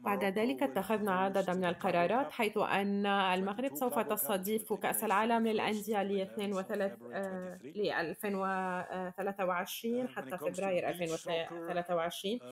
بعد ذلك اتخذنا عددا من القرارات حيث أن المغرب سوف تستضيف كأس العالم للأندية ل 2023 آه، حتى فبراير 2023